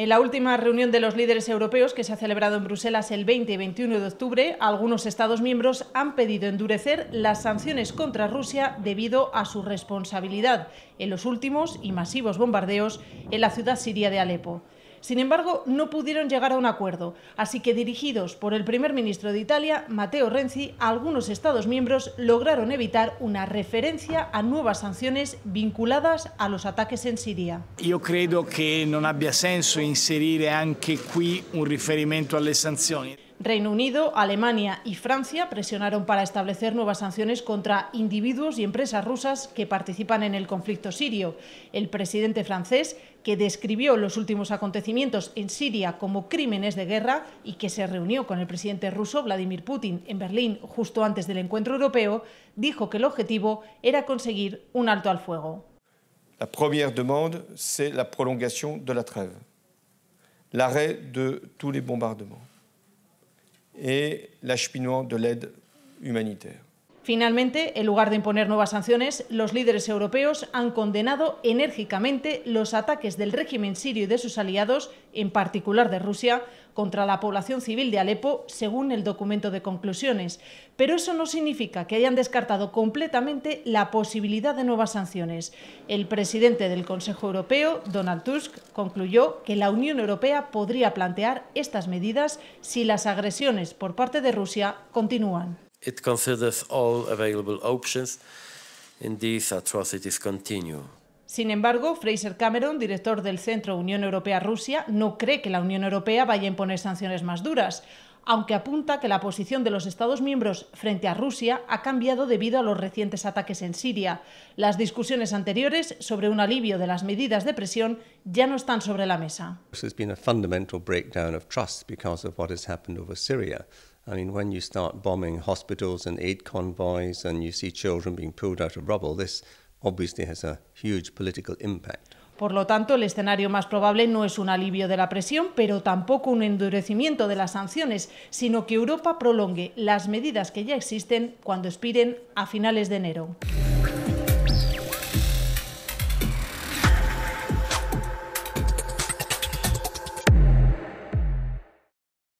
En la última reunión de los líderes europeos que se ha celebrado en Bruselas el 20 y 21 de octubre, algunos Estados miembros han pedido endurecer las sanciones contra Rusia debido a su responsabilidad en los últimos y masivos bombardeos en la ciudad siria de Alepo. Sin embargo, no pudieron llegar a un acuerdo, así que dirigidos por el primer ministro de Italia, Matteo Renzi, algunos Estados miembros lograron evitar una referencia a nuevas sanciones vinculadas a los ataques en Siria. Yo creo que no abbia sentido inserir aquí qui un a las sanciones. Reino Unido, Alemania y Francia presionaron para establecer nuevas sanciones contra individuos y empresas rusas que participan en el conflicto sirio. El presidente francés, que describió los últimos acontecimientos en Siria como crímenes de guerra y que se reunió con el presidente ruso Vladimir Putin en Berlín justo antes del encuentro europeo, dijo que el objetivo era conseguir un alto al fuego. La primera demanda es la prolongación de la trêve, l'arrêt de tous los bombardements. et l'acheminement de l'aide humanitaire. Finalmente, en lugar de imponer nuevas sanciones, los líderes europeos han condenado enérgicamente los ataques del régimen sirio y de sus aliados, en particular de Rusia, contra la población civil de Alepo, según el documento de conclusiones. Pero eso no significa que hayan descartado completamente la posibilidad de nuevas sanciones. El presidente del Consejo Europeo, Donald Tusk, concluyó que la Unión Europea podría plantear estas medidas si las agresiones por parte de Rusia continúan. It considers all available options these atrocities continue. Sin embargo, Fraser Cameron, director del Centro Unión Europea-Rusia, no cree que la Unión Europea vaya a imponer sanciones más duras, aunque apunta que la posición de los Estados miembros frente a Rusia ha cambiado debido a los recientes ataques en Siria. Las discusiones anteriores sobre un alivio de las medidas de presión ya no están sobre la mesa when you start bombing hospitals and aid convoys and you see children being pulled out of rubble, this obviously has a huge political impact. Por lo tanto, el escenario más probable no es un alivio de la presión, pero tampoco un endurecimiento de las sanciones, sino que Europa prolongue las medidas que ya existen cuando expiren a finales de enero.